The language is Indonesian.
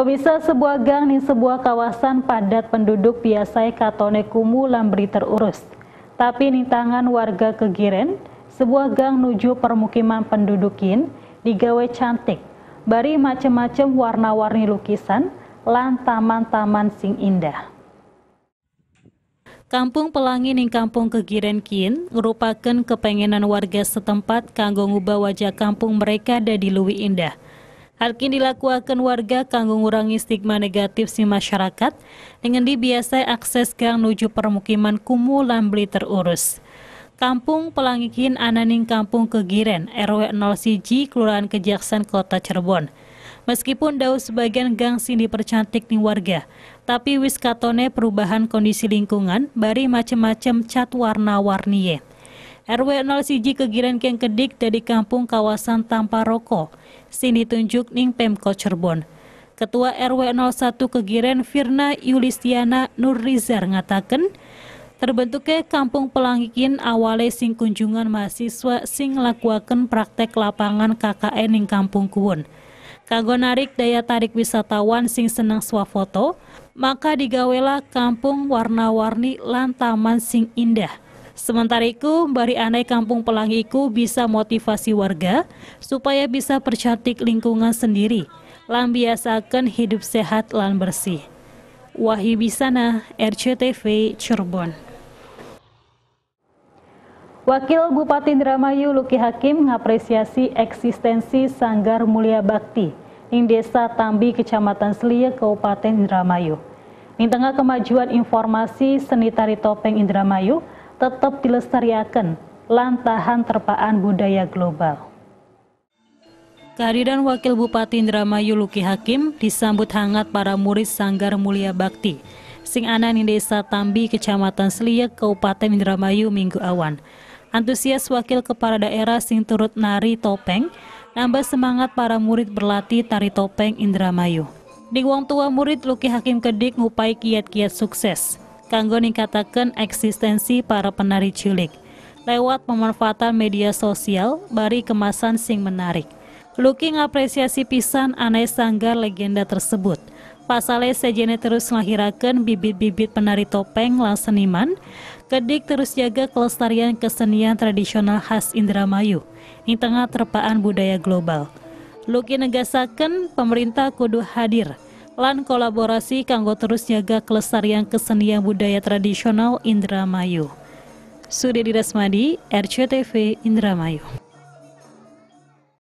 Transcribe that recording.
Pemirsa sebuah gang di sebuah kawasan padat penduduk biasai katone kumu lambri terurus. Tapi tangan warga kegiren, sebuah gang nuju permukiman pendudukin digawe cantik. Bari macem-macem warna-warni lukisan, lan taman-taman sing indah. Kampung Pelangi ning Kampung Kegiren Kin merupakan kepengenan warga setempat kanggo ngubah wajah kampung mereka dadi luwih indah. Hal dilakukan warga kanggo ngurangi stigma negatif si masyarakat dengan dibiasai akses gang menuju permukiman kumuh lambli terurus. Kampung Pelangikin Ananing Kampung Kegiren, RW 0 cg Kelurahan Kejaksan, Kota Cirebon. Meskipun daun sebagian gang sini dipercantik nih warga, tapi wis katone perubahan kondisi lingkungan bari macem-macem cat warna-warniye. RW 0 siji kegiran Keng Kedik dari kampung kawasan tanpa rokok, sini tunjuk ning Pemko Cirebon. Ketua RW 01 Kegiren Firna Yulistiana Nurrizar ngatakan, terbentuknya kampung pelangikin awale sing kunjungan mahasiswa sing lakuaken praktek lapangan KKN ning kampung kuon. Kago narik daya tarik wisatawan sing seneng swafoto, maka digawela kampung warna-warni lan sing indah. Sementara itu, bari anai kampung pelangi itu bisa motivasi warga supaya bisa percantik lingkungan sendiri, lan biasakan hidup sehat dan bersih. Wahyu Bisana, RCTV, Cirebon. Wakil Bupati Indramayu Luki Hakim mengapresiasi eksistensi Sanggar Mulia Bakti di Desa Tambi, Kecamatan Selia, Kabupaten Indramayu. Di tengah kemajuan informasi seni tari topeng Indramayu, tetap dilestariakan lantahan terpaan budaya global. Kehadiran Wakil Bupati Indramayu Luki Hakim disambut hangat para murid Sanggar Mulia Bakti, sing anan di desa Tambi, Kecamatan Seliak, Kabupaten Indramayu, Minggu Awan. Antusias Wakil Kepala Daerah sing turut nari topeng, nambah semangat para murid berlatih tari topeng Indramayu. Di uang Tua Murid Luki Hakim Kedik ngupai kiat-kiat sukses kanggo ningkataken eksistensi para penari cilik lewat pemanfaatan media sosial bari kemasan sing menarik. Luki ngapresiasi pisan aneh sanggar legenda tersebut. Pasale sejene terus melahirakan bibit-bibit penari topeng lan seniman, kedik terus jaga kelestarian kesenian tradisional khas Indramayu di tengah terpaan budaya global. Luki negasakan pemerintah kudu hadir lan kolaborasi kanggo terus jaga kelestarian kesenian budaya tradisional Indramayu. Sudedi Dirasmadi, RCTV Indramayu.